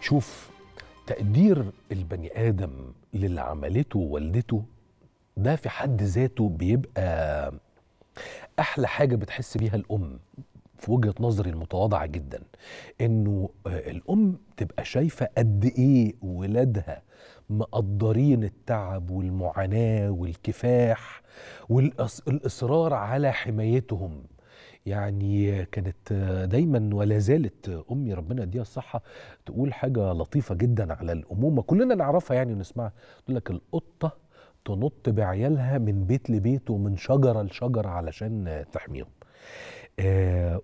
شوف تقدير البني ادم للي عملته والدته ده في حد ذاته بيبقى احلى حاجه بتحس بيها الام في وجهه نظري المتواضعه جدا انه آه، الام تبقى شايفه قد ايه ولادها مقدرين التعب والمعاناه والكفاح والاصرار على حمايتهم يعني كانت دايما ولا زالت امي ربنا يديها الصحه تقول حاجه لطيفه جدا على الامومه كلنا نعرفها يعني ونسمعها تقول لك القطه تنط بعيالها من بيت لبيت ومن شجره لشجره علشان تحميهم آه،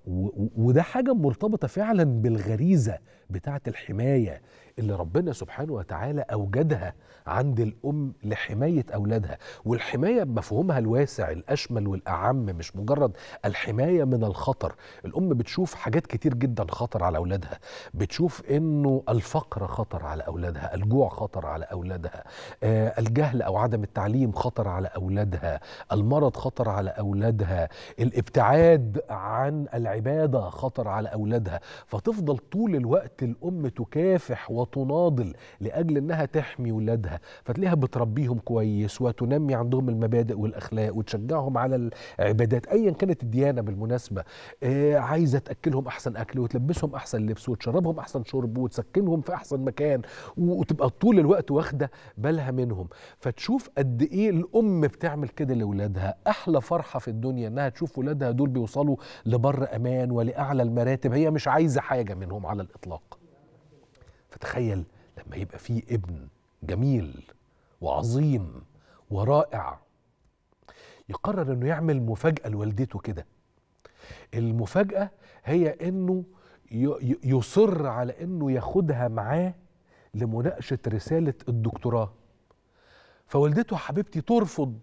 وده حاجة مرتبطة فعلا بالغريزة بتاعة الحماية اللي ربنا سبحانه وتعالى أوجدها عند الأم لحماية أولادها والحماية بمفهومها الواسع الأشمل والأعم مش مجرد الحماية من الخطر الأم بتشوف حاجات كتير جدا خطر على أولادها بتشوف أنه الفقر خطر على أولادها الجوع خطر على أولادها آه، الجهل أو عدم التعليم خطر على أولادها المرض خطر على أولادها الابتعاد عن العباده خطر على اولادها فتفضل طول الوقت الام تكافح وتناضل لاجل انها تحمي اولادها فتلاقيها بتربيهم كويس وتنمي عندهم المبادئ والاخلاق وتشجعهم على العبادات ايا كانت الديانه بالمناسبه آه عايزه تاكلهم احسن اكل وتلبسهم احسن لبس وتشربهم احسن شرب وتسكنهم في احسن مكان وتبقى طول الوقت واخده بالها منهم فتشوف قد ايه الام بتعمل كده لاولادها احلى فرحه في الدنيا انها تشوف اولادها دول بيوصلوا لبر امان ولاعلى المراتب هي مش عايزه حاجه منهم على الاطلاق فتخيل لما يبقى في ابن جميل وعظيم ورائع يقرر انه يعمل مفاجاه لوالدته كده المفاجاه هي انه يصر على انه ياخدها معاه لمناقشه رساله الدكتوراه فوالدته حبيبتي ترفض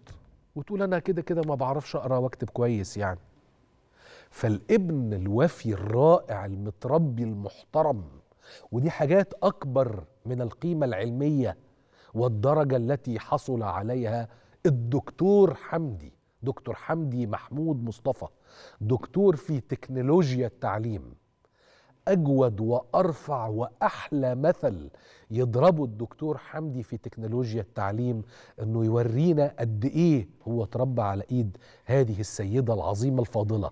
وتقول انا كده كده ما بعرفش اقرا واكتب كويس يعني فالابن الوفي الرائع المتربي المحترم ودي حاجات اكبر من القيمه العلميه والدرجه التي حصل عليها الدكتور حمدي دكتور حمدي محمود مصطفى دكتور في تكنولوجيا التعليم اجود وارفع واحلى مثل يضربه الدكتور حمدي في تكنولوجيا التعليم انه يورينا قد ايه هو اتربى على ايد هذه السيده العظيمه الفاضله